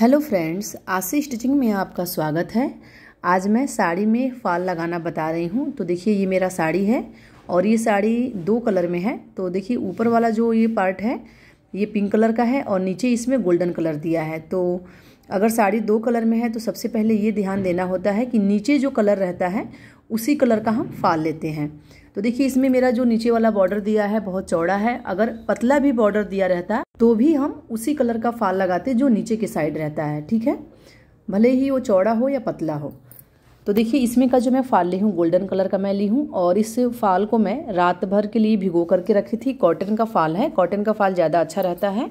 hello friends आशी stitching में आपका स्वागत है आज मैं साड़ी में फाल लगाना बता रही हूँ तो देखिए ये मेरा साड़ी है और ये साड़ी दो कलर में है तो देखिए ऊपर वाला जो ये पार्ट है ये पिंक कलर का है और नीचे इसमें गोल्डन कलर दिया है तो अगर साड़ी दो कलर में है तो सबसे पहले ये ध्यान देना होता है कि नीचे जो कलर रहता है उसी कलर का हम फाल लेते हैं तो देखिए इसमें मेरा जो नीचे वाला बॉर्डर दिया है बहुत चौड़ा है अगर पतला भी बॉर्डर दिया रहता तो भी हम उसी कलर का फाल लगाते जो नीचे के साइड रहता है ठीक है भले ही वो चौड़ा हो या पतला हो तो देखिए इसमें का जो मैं फाल ली हूँ गोल्डन कलर का मैं ली हूँ और इस फाल को मैं रात भर के लिए भिगो करके रखी थी कॉटन का फाल है कॉटन का फाल ज़्यादा अच्छा रहता है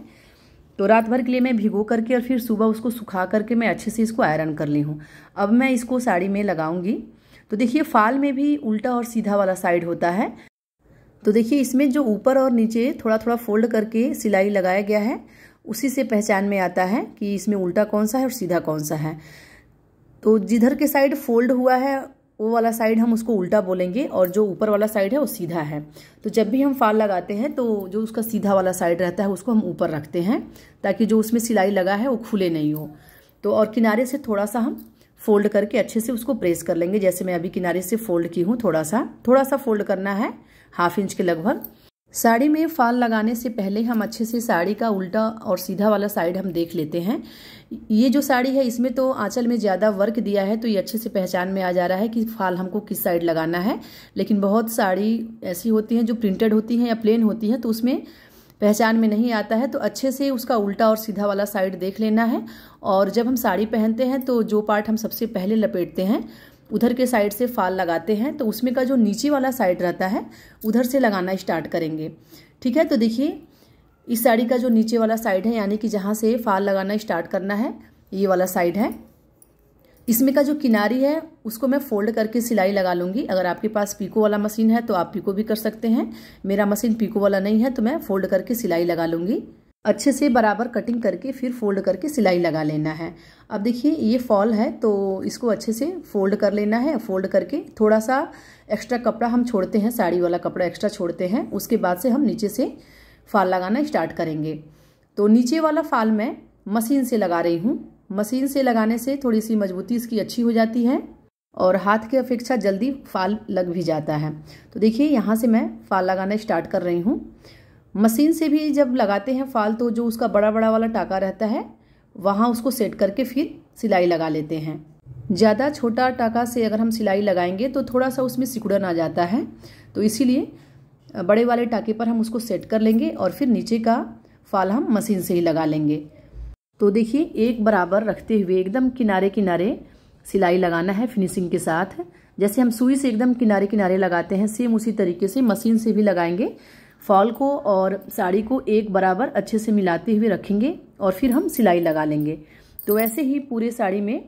तो रात भर के लिए मैं भिगो करके और फिर सुबह उसको सुखा करके मैं अच्छे से इसको आयरन कर ली हूँ अब मैं इसको साड़ी में लगाऊंगी तो देखिए फाल में भी उल्टा और सीधा वाला साइड होता है तो देखिए इसमें जो ऊपर और नीचे थोड़ा थोड़ा फोल्ड करके सिलाई लगाया गया है उसी से पहचान में आता है कि इसमें उल्टा कौन सा है और सीधा कौन सा है तो जिधर के साइड फोल्ड हुआ है वो वाला साइड हम उसको उल्टा बोलेंगे और जो ऊपर वाला साइड है वो सीधा है तो जब भी हम फाल लगाते हैं तो जो उसका सीधा वाला साइड रहता है उसको हम ऊपर रखते हैं ताकि जो उसमें सिलाई लगा है वो खुले नहीं हो तो और किनारे से थोड़ा सा हम फोल्ड करके अच्छे से उसको प्रेस कर लेंगे जैसे मैं अभी किनारे से फोल्ड की हूँ थोड़ा सा थोड़ा सा फोल्ड करना है हाफ इंच के लगभग साड़ी में फाल लगाने से पहले हम अच्छे से साड़ी का उल्टा और सीधा वाला साइड हम देख लेते हैं ये जो साड़ी है इसमें तो आंचल में ज़्यादा वर्क दिया है तो ये अच्छे से पहचान में आ जा रहा है कि फाल हमको किस साइड लगाना है लेकिन बहुत साड़ी ऐसी होती हैं जो प्रिंटेड होती हैं या प्लेन होती हैं तो उसमें पहचान में नहीं आता है तो अच्छे से उसका उल्टा और सीधा वाला साइड देख लेना है और जब हम साड़ी पहनते हैं तो जो पार्ट हम सबसे पहले लपेटते हैं उधर के साइड से फाल लगाते हैं तो उसमें का जो नीचे वाला साइड रहता है उधर से लगाना स्टार्ट करेंगे ठीक है तो देखिए इस साड़ी का जो नीचे वाला साइड है यानी कि जहाँ से फाल लगाना स्टार्ट करना है ये वाला साइड है इसमें का जो किनारी है उसको मैं फोल्ड करके सिलाई लगा लूँगी अगर आपके पास पीको वाला मशीन है तो आप पीको भी कर सकते हैं मेरा मशीन पीको वाला नहीं है तो मैं फोल्ड करके सिलाई लगा लूँगी अच्छे से बराबर कटिंग करके फिर फोल्ड करके सिलाई लगा लेना है अब देखिए ये फॉल है तो इसको अच्छे से फोल्ड कर लेना है फोल्ड करके थोड़ा सा एक्स्ट्रा कपड़ा हम छोड़ते हैं साड़ी वाला कपड़ा एक्स्ट्रा छोड़ते हैं उसके बाद से हम नीचे से फाल लगाना स्टार्ट करेंगे तो नीचे वाला फाल मैं मशीन से लगा रही हूँ मशीन से लगाने से थोड़ी सी मजबूती इसकी अच्छी हो जाती है और हाथ की अपेक्षा जल्दी फाल लग भी जाता है तो देखिए यहाँ से मैं फाल लगाना स्टार्ट कर रही हूँ मशीन से भी जब लगाते हैं फाल तो जो उसका बड़ा बड़ा वाला टाका रहता है वहाँ उसको सेट करके फिर सिलाई लगा लेते हैं ज़्यादा छोटा टाका से अगर हम सिलाई लगाएंगे तो थोड़ा सा उसमें सिकुड़न आ जाता है तो इसीलिए बड़े वाले टाके पर हम उसको सेट कर लेंगे और फिर नीचे का फाल हम मशीन से ही लगा लेंगे तो देखिए एक बराबर रखते हुए एकदम किनारे किनारे सिलाई लगाना है फिनिशिंग के साथ जैसे हम सुई से एकदम किनारे किनारे लगाते हैं सेम उसी तरीके से मशीन से भी लगाएंगे फॉल को और साड़ी को एक बराबर अच्छे से मिलाते हुए रखेंगे और फिर हम सिलाई लगा लेंगे तो ऐसे ही पूरे साड़ी में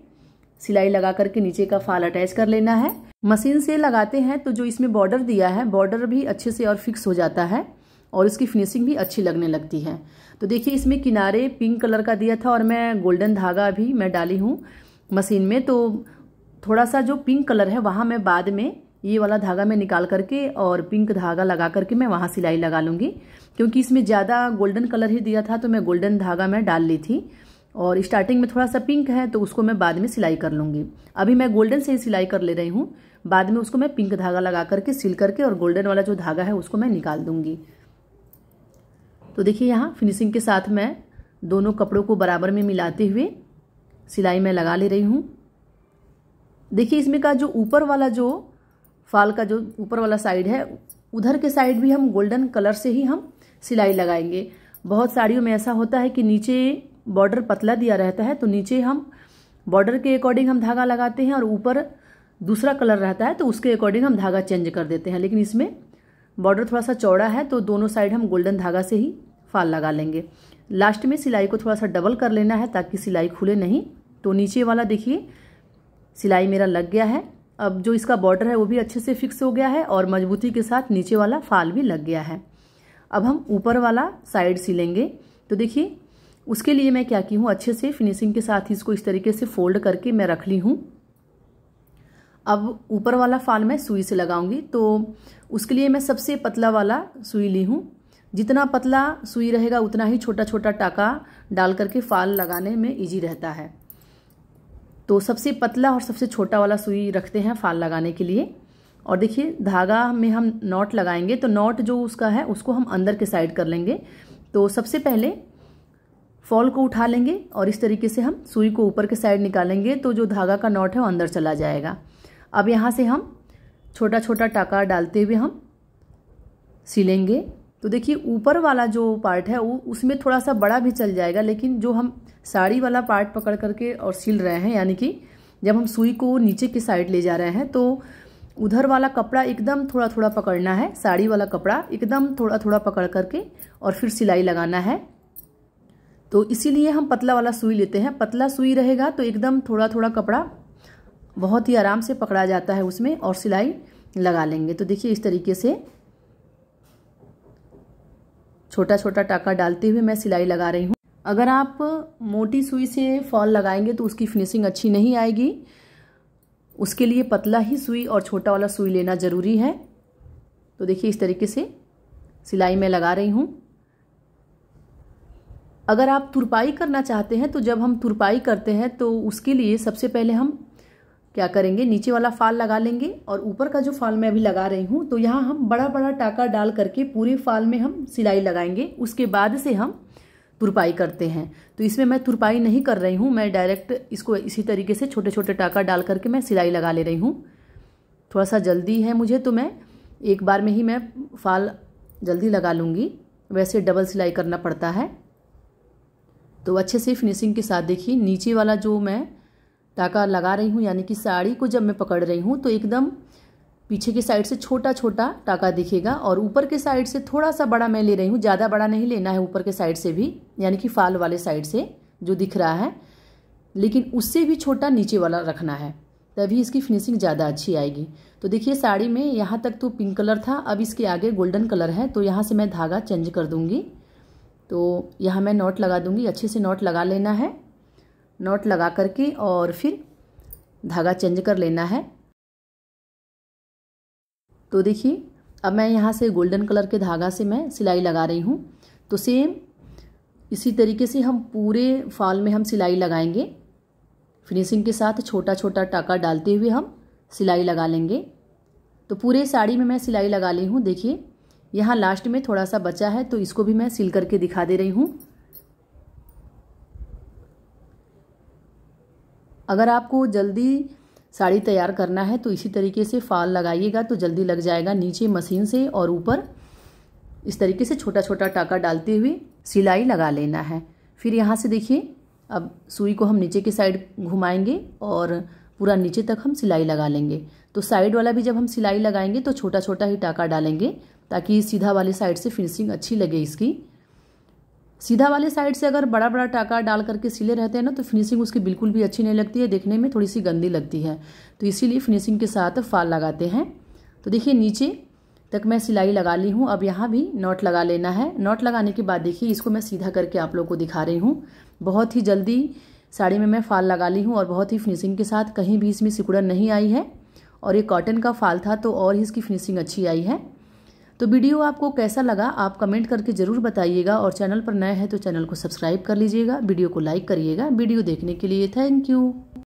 सिलाई लगा करके नीचे का फॉल अटैच कर लेना है मशीन से लगाते हैं तो जो इसमें बॉर्डर दिया है बॉर्डर भी अच्छे से और फिक्स हो जाता है और इसकी फिनिशिंग भी अच्छी लगने लगती है तो देखिए इसमें किनारे पिंक कलर का दिया था और मैं गोल्डन धागा भी मैं डाली हूँ मशीन में तो थोड़ा सा जो पिंक कलर है वहाँ मैं बाद में ये वाला धागा मैं निकाल करके और पिंक धागा लगा करके मैं वहाँ सिलाई लगा लूँगी क्योंकि इसमें ज़्यादा गोल्डन कलर ही दिया था तो मैं गोल्डन धागा मैं डाल ली थी और स्टार्टिंग में थोड़ा सा पिंक है तो उसको मैं बाद में सिलाई कर लूँगी अभी मैं गोल्डन से ही सिलाई कर ले रही हूँ बाद में उसको मैं पिंक धागा लगा करके सिल करके और गोल्डन वाला जो धागा है उसको मैं निकाल दूँगी तो देखिए यहाँ फिनिशिंग के साथ मैं दोनों कपड़ों को बराबर में मिलाते हुए सिलाई मैं लगा ले रही हूँ देखिए इसमें का जो ऊपर वाला जो फाल का जो ऊपर वाला साइड है उधर के साइड भी हम गोल्डन कलर से ही हम सिलाई लगाएंगे बहुत साड़ियों में ऐसा होता है कि नीचे बॉर्डर पतला दिया रहता है तो नीचे हम बॉर्डर के अकॉर्डिंग हम धागा लगाते हैं और ऊपर दूसरा कलर रहता है तो उसके अकॉर्डिंग हम धागा चेंज कर देते हैं लेकिन इसमें बॉर्डर थोड़ा सा चौड़ा है तो दोनों साइड हम गोल्डन धागा से ही फाल लगा लेंगे लास्ट में सिलाई को थोड़ा सा डबल कर लेना है ताकि सिलाई खुले नहीं तो नीचे वाला देखिए सिलाई मेरा लग गया है अब जो इसका बॉर्डर है वो भी अच्छे से फिक्स हो गया है और मजबूती के साथ नीचे वाला फाल भी लग गया है अब हम ऊपर वाला साइड सिलेंगे तो देखिए उसके लिए मैं क्या की हूँ अच्छे से फिनिशिंग के साथ ही इसको इस तरीके से फोल्ड करके मैं रख ली हूँ अब ऊपर वाला फाल मैं सुई से लगाऊंगी तो उसके लिए मैं सबसे पतला वाला सुई ली हूँ जितना पतला सुई रहेगा उतना ही छोटा छोटा टाका डाल करके फाल लगाने में इजी रहता है तो सबसे पतला और सबसे छोटा वाला सुई रखते हैं फाल लगाने के लिए और देखिए धागा में हम नॉट लगाएंगे तो नॉट जो उसका है उसको हम अंदर के साइड कर लेंगे तो सबसे पहले फॉल को उठा लेंगे और इस तरीके से हम सुई को ऊपर के साइड निकालेंगे तो जो धागा का नॉट है वो अंदर चला जाएगा अब यहाँ से हम छोटा छोटा टाका डालते हुए हम सिलेंगे तो देखिए ऊपर वाला जो पार्ट है वो उसमें थोड़ा सा बड़ा भी चल जाएगा लेकिन जो हम साड़ी वाला पार्ट पकड़ करके और सिल रहे हैं यानी कि जब हम सुई को नीचे की साइड ले जा रहे हैं तो उधर वाला कपड़ा एकदम थोड़ा थोड़ा पकड़ना है साड़ी वाला कपड़ा एकदम थोड़ा थोड़ा पकड़ करके और फिर सिलाई लगाना है तो इसीलिए हम पतला वाला सुई लेते हैं पतला सुई रहेगा तो एकदम थोड़ा थोड़ा कपड़ा बहुत ही आराम से पकड़ा जाता है उसमें और सिलाई लगा लेंगे तो देखिए इस तरीके से छोटा छोटा टाका डालते हुए मैं सिलाई लगा रही हूँ अगर आप मोटी सुई से फॉल लगाएंगे तो उसकी फिनिशिंग अच्छी नहीं आएगी उसके लिए पतला ही सुई और छोटा वाला सुई लेना ज़रूरी है तो देखिए इस तरीके से सिलाई मैं लगा रही हूँ अगर आप तुरपाई करना चाहते हैं तो जब हम तुरपाई करते हैं तो उसके लिए सबसे पहले हम क्या करेंगे नीचे वाला फाल लगा लेंगे और ऊपर का जो फाल मैं अभी लगा रही हूँ तो यहाँ हम बड़ा बड़ा टाका डाल करके पूरे फाल में हम सिलाई लगाएंगे उसके बाद से हम तुरपाई करते हैं तो इसमें मैं तुरपाई नहीं कर रही हूँ मैं डायरेक्ट इसको इसी तरीके से छोटे छोटे टाका डाल करके मैं सिलाई लगा ले रही हूँ थोड़ा सा जल्दी है मुझे तो मैं एक बार में ही मैं फाल जल्दी लगा लूँगी वैसे डबल सिलाई करना पड़ता है तो अच्छे से फिनिशिंग के साथ देखिए नीचे वाला जो मैं टाका लगा रही हूँ यानी कि साड़ी को जब मैं पकड़ रही हूँ तो एकदम पीछे की साइड से छोटा छोटा टाका दिखेगा और ऊपर के साइड से थोड़ा सा बड़ा मैं ले रही हूँ ज़्यादा बड़ा नहीं लेना है ऊपर के साइड से भी यानी कि फाल वाले साइड से जो दिख रहा है लेकिन उससे भी छोटा नीचे वाला रखना है तभी इसकी फिनिशिंग ज़्यादा अच्छी आएगी तो देखिए साड़ी में यहाँ तक तो पिंक कलर था अब इसके आगे गोल्डन कलर है तो यहाँ से मैं धागा चेंज कर दूँगी तो यहाँ मैं नॉट लगा दूँगी अच्छे से नॉट लगा लेना है नॉट लगा करके और फिर धागा चेंज कर लेना है तो देखिए अब मैं यहाँ से गोल्डन कलर के धागा से मैं सिलाई लगा रही हूँ तो सेम इसी तरीके से हम पूरे फॉल में हम सिलाई लगाएंगे फिनिशिंग के साथ छोटा छोटा टाका डालते हुए हम सिलाई लगा लेंगे तो पूरे साड़ी में मैं सिलाई लगा ली हूँ देखिए यहाँ लास्ट में थोड़ा सा बचा है तो इसको भी मैं सिल करके दिखा दे रही हूँ अगर आपको जल्दी साड़ी तैयार करना है तो इसी तरीके से फाल लगाइएगा तो जल्दी लग जाएगा नीचे मशीन से और ऊपर इस तरीके से छोटा छोटा टाका डालते हुए सिलाई लगा लेना है फिर यहाँ से देखिए अब सुई को हम नीचे की साइड घुमाएंगे और पूरा नीचे तक हम सिलाई लगा लेंगे तो साइड वाला भी जब हम सिलाई लगाएंगे तो छोटा छोटा ही टाका डालेंगे ताकि सीधा वाले साइड से फिनिशिंग अच्छी लगे इसकी सीधा वाले साइड से अगर बड़ा बड़ा टाका डाल करके सिले रहते हैं ना तो फिनिशिंग उसकी बिल्कुल भी अच्छी नहीं लगती है देखने में थोड़ी सी गंदी लगती है तो इसीलिए फिनिशिंग के साथ फाल लगाते हैं तो देखिए नीचे तक मैं सिलाई लगा ली हूँ अब यहाँ भी नॉट लगा लेना है नॉट लगाने के बाद देखिए इसको मैं सीधा करके आप लोग को दिखा रही हूँ बहुत ही जल्दी साड़ी में मैं फाल लगा ली हूँ और बहुत ही फिनिशिंग के साथ कहीं भी इसमें सिकुड़न नहीं आई है और ये कॉटन का फाल था तो और ही इसकी फिनिशिंग अच्छी आई है तो वीडियो आपको कैसा लगा आप कमेंट करके ज़रूर बताइएगा और चैनल पर नए हैं तो चैनल को सब्सक्राइब कर लीजिएगा वीडियो को लाइक करिएगा वीडियो देखने के लिए थैंक यू